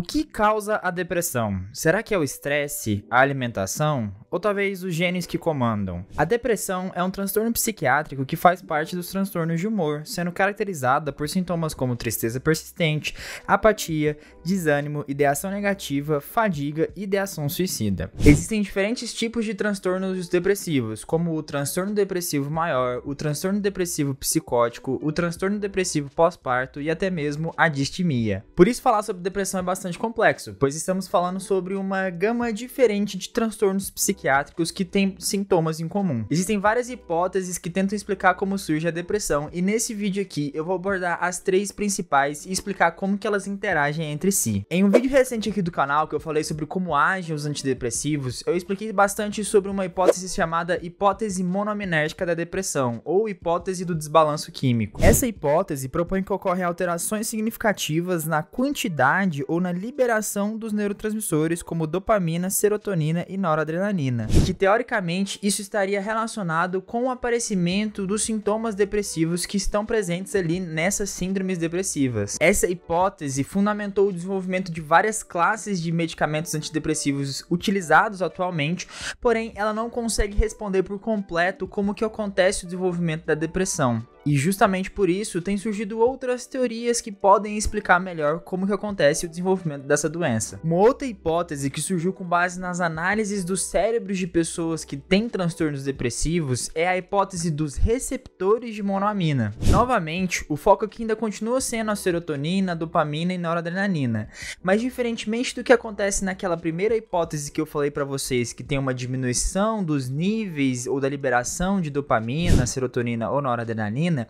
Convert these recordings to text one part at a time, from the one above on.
O que causa a depressão? Será que é o estresse, a alimentação, ou talvez os genes que comandam. A depressão é um transtorno psiquiátrico que faz parte dos transtornos de humor, sendo caracterizada por sintomas como tristeza persistente, apatia, desânimo, ideação negativa, fadiga e ideação suicida. Existem diferentes tipos de transtornos depressivos, como o transtorno depressivo maior, o transtorno depressivo psicótico, o transtorno depressivo pós-parto e até mesmo a distimia. Por isso falar sobre depressão é bastante complexo, pois estamos falando sobre uma gama diferente de transtornos psiquiátricos psiquiátricos que têm sintomas em comum. Existem várias hipóteses que tentam explicar como surge a depressão, e nesse vídeo aqui eu vou abordar as três principais e explicar como que elas interagem entre si. Em um vídeo recente aqui do canal que eu falei sobre como agem os antidepressivos, eu expliquei bastante sobre uma hipótese chamada hipótese monoaminérgica da depressão, ou hipótese do desbalanço químico. Essa hipótese propõe que ocorrem alterações significativas na quantidade ou na liberação dos neurotransmissores como dopamina, serotonina e noradrenalina que teoricamente isso estaria relacionado com o aparecimento dos sintomas depressivos que estão presentes ali nessas síndromes depressivas. Essa hipótese fundamentou o desenvolvimento de várias classes de medicamentos antidepressivos utilizados atualmente, porém ela não consegue responder por completo como que acontece o desenvolvimento da depressão. E justamente por isso tem surgido outras teorias que podem explicar melhor como que acontece o desenvolvimento dessa doença. Uma outra hipótese que surgiu com base nas análises dos cérebros de pessoas que têm transtornos depressivos é a hipótese dos receptores de monoamina. Novamente, o foco aqui ainda continua sendo a serotonina, a dopamina e noradrenalina, mas diferentemente do que acontece naquela primeira hipótese que eu falei para vocês, que tem uma diminuição dos níveis ou da liberação de dopamina, serotonina ou noradrenalina, proteína.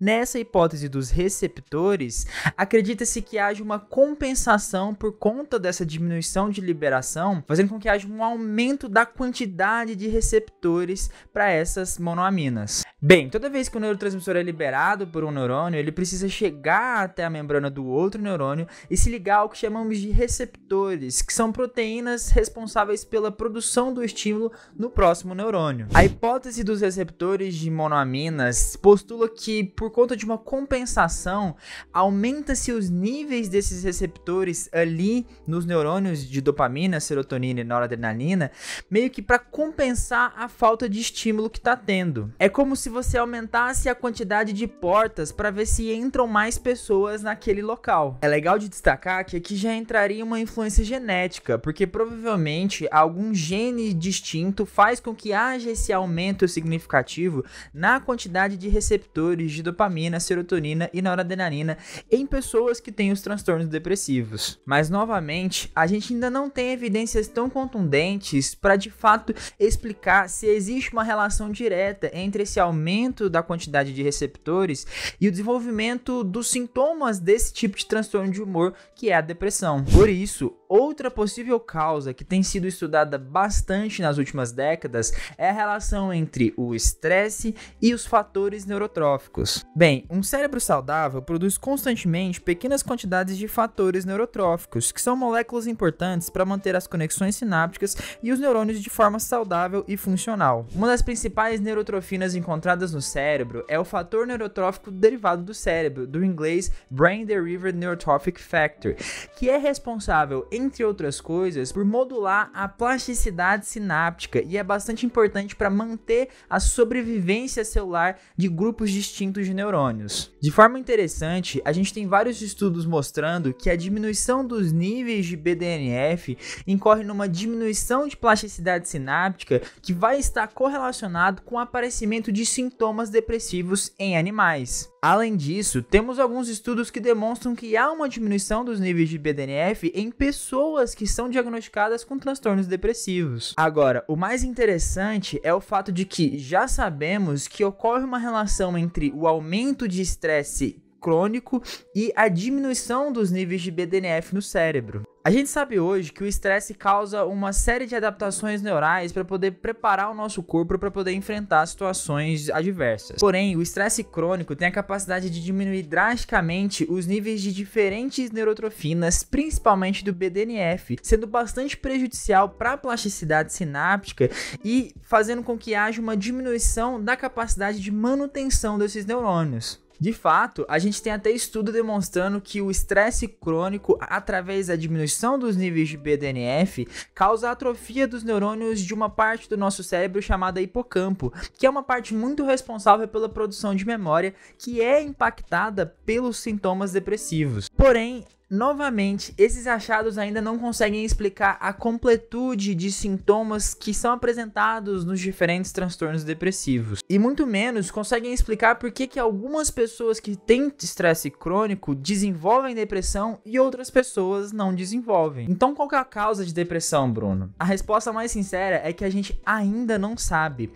Nessa hipótese dos receptores, acredita-se que haja uma compensação por conta dessa diminuição de liberação, fazendo com que haja um aumento da quantidade de receptores para essas monoaminas. Bem, toda vez que o neurotransmissor é liberado por um neurônio, ele precisa chegar até a membrana do outro neurônio e se ligar ao que chamamos de receptores, que são proteínas responsáveis pela produção do estímulo no próximo neurônio. A hipótese dos receptores de monoaminas postula que, por conta de uma compensação, aumenta-se os níveis desses receptores ali nos neurônios de dopamina, serotonina e noradrenalina, meio que para compensar a falta de estímulo que está tendo. É como se você aumentasse a quantidade de portas para ver se entram mais pessoas naquele local. É legal de destacar que aqui já entraria uma influência genética, porque provavelmente algum gene distinto faz com que haja esse aumento significativo na quantidade de receptores receptores de dopamina, serotonina e noradrenalina em pessoas que têm os transtornos depressivos. Mas novamente, a gente ainda não tem evidências tão contundentes para de fato explicar se existe uma relação direta entre esse aumento da quantidade de receptores e o desenvolvimento dos sintomas desse tipo de transtorno de humor que é a depressão. Por isso, Outra possível causa que tem sido estudada bastante nas últimas décadas é a relação entre o estresse e os fatores neurotróficos. Bem, um cérebro saudável produz constantemente pequenas quantidades de fatores neurotróficos, que são moléculas importantes para manter as conexões sinápticas e os neurônios de forma saudável e funcional. Uma das principais neurotrofinas encontradas no cérebro é o fator neurotrófico derivado do cérebro, do inglês Brain Derived Neurotrophic Factor, que é responsável entre outras coisas, por modular a plasticidade sináptica e é bastante importante para manter a sobrevivência celular de grupos distintos de neurônios. De forma interessante, a gente tem vários estudos mostrando que a diminuição dos níveis de BDNF incorre numa diminuição de plasticidade sináptica que vai estar correlacionado com o aparecimento de sintomas depressivos em animais. Além disso, temos alguns estudos que demonstram que há uma diminuição dos níveis de BDNF em pessoas que são diagnosticadas com transtornos depressivos. Agora, o mais interessante é o fato de que já sabemos que ocorre uma relação entre o aumento de estresse crônico e a diminuição dos níveis de BDNF no cérebro. A gente sabe hoje que o estresse causa uma série de adaptações neurais para poder preparar o nosso corpo para poder enfrentar situações adversas. Porém, o estresse crônico tem a capacidade de diminuir drasticamente os níveis de diferentes neurotrofinas, principalmente do BDNF, sendo bastante prejudicial para a plasticidade sináptica e fazendo com que haja uma diminuição da capacidade de manutenção desses neurônios. De fato, a gente tem até estudo demonstrando que o estresse crônico, através da diminuição dos níveis de BDNF, causa atrofia dos neurônios de uma parte do nosso cérebro chamada hipocampo, que é uma parte muito responsável pela produção de memória que é impactada pelos sintomas depressivos. Porém, Novamente, esses achados ainda não conseguem explicar a completude de sintomas que são apresentados nos diferentes transtornos depressivos. E muito menos conseguem explicar por que, que algumas pessoas que têm estresse crônico desenvolvem depressão e outras pessoas não desenvolvem. Então, qual é a causa de depressão, Bruno? A resposta mais sincera é que a gente ainda não sabe.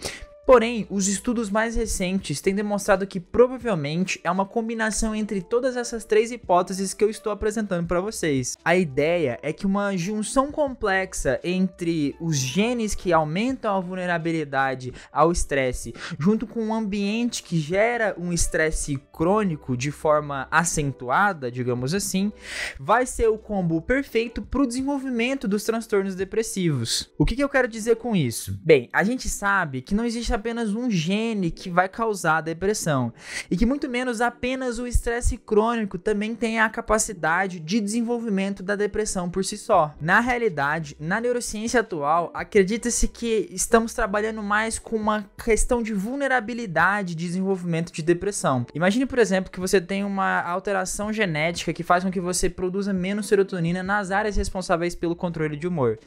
Porém, os estudos mais recentes têm demonstrado que provavelmente é uma combinação entre todas essas três hipóteses que eu estou apresentando para vocês. A ideia é que uma junção complexa entre os genes que aumentam a vulnerabilidade ao estresse, junto com um ambiente que gera um estresse crônico de forma acentuada, digamos assim, vai ser o combo perfeito para o desenvolvimento dos transtornos depressivos. O que, que eu quero dizer com isso? Bem, a gente sabe que não existe apenas um gene que vai causar a depressão e que muito menos apenas o estresse crônico também tem a capacidade de desenvolvimento da depressão por si só. Na realidade, na neurociência atual, acredita-se que estamos trabalhando mais com uma questão de vulnerabilidade de desenvolvimento de depressão. Imagine, por exemplo, que você tem uma alteração genética que faz com que você produza menos serotonina nas áreas responsáveis pelo controle de humor.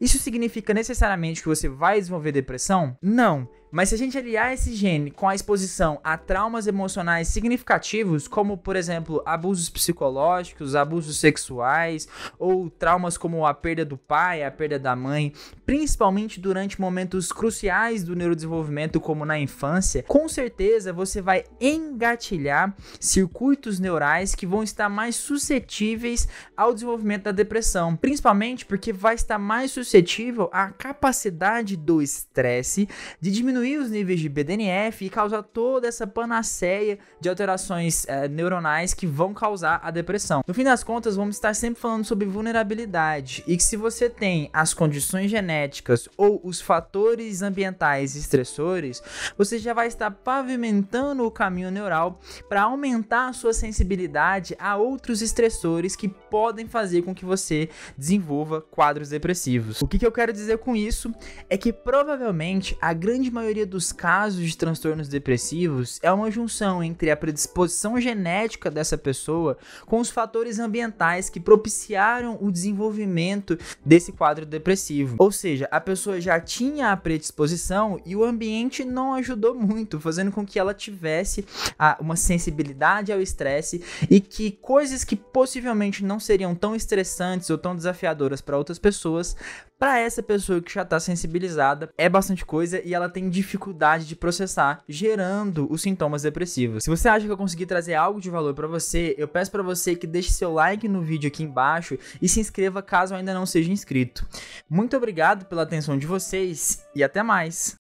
Isso significa necessariamente que você vai desenvolver depressão? Não. Mas se a gente aliar esse gene com a exposição a traumas emocionais significativos, como por exemplo abusos psicológicos, abusos sexuais ou traumas como a perda do pai, a perda da mãe, principalmente durante momentos cruciais do neurodesenvolvimento, como na infância, com certeza você vai engatilhar circuitos neurais que vão estar mais suscetíveis ao desenvolvimento da depressão, principalmente porque vai estar mais suscetível à capacidade do estresse de diminuir diminuir os níveis de BDNF e causar toda essa panaceia de alterações é, neuronais que vão causar a depressão. No fim das contas, vamos estar sempre falando sobre vulnerabilidade e que se você tem as condições genéticas ou os fatores ambientais estressores, você já vai estar pavimentando o caminho neural para aumentar a sua sensibilidade a outros estressores que podem fazer com que você desenvolva quadros depressivos. O que, que eu quero dizer com isso é que provavelmente a grande maioria maioria dos casos de transtornos depressivos é uma junção entre a predisposição genética dessa pessoa com os fatores ambientais que propiciaram o desenvolvimento desse quadro depressivo. Ou seja, a pessoa já tinha a predisposição e o ambiente não ajudou muito, fazendo com que ela tivesse a, uma sensibilidade ao estresse e que coisas que possivelmente não seriam tão estressantes ou tão desafiadoras para outras pessoas, para essa pessoa que já está sensibilizada, é bastante coisa e ela tem dificuldade de processar, gerando os sintomas depressivos. Se você acha que eu consegui trazer algo de valor para você, eu peço para você que deixe seu like no vídeo aqui embaixo e se inscreva caso ainda não seja inscrito. Muito obrigado pela atenção de vocês e até mais.